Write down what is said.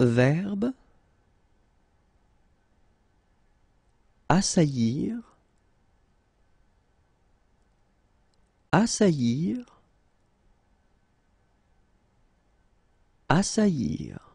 Verbe assaillir assaillir assaillir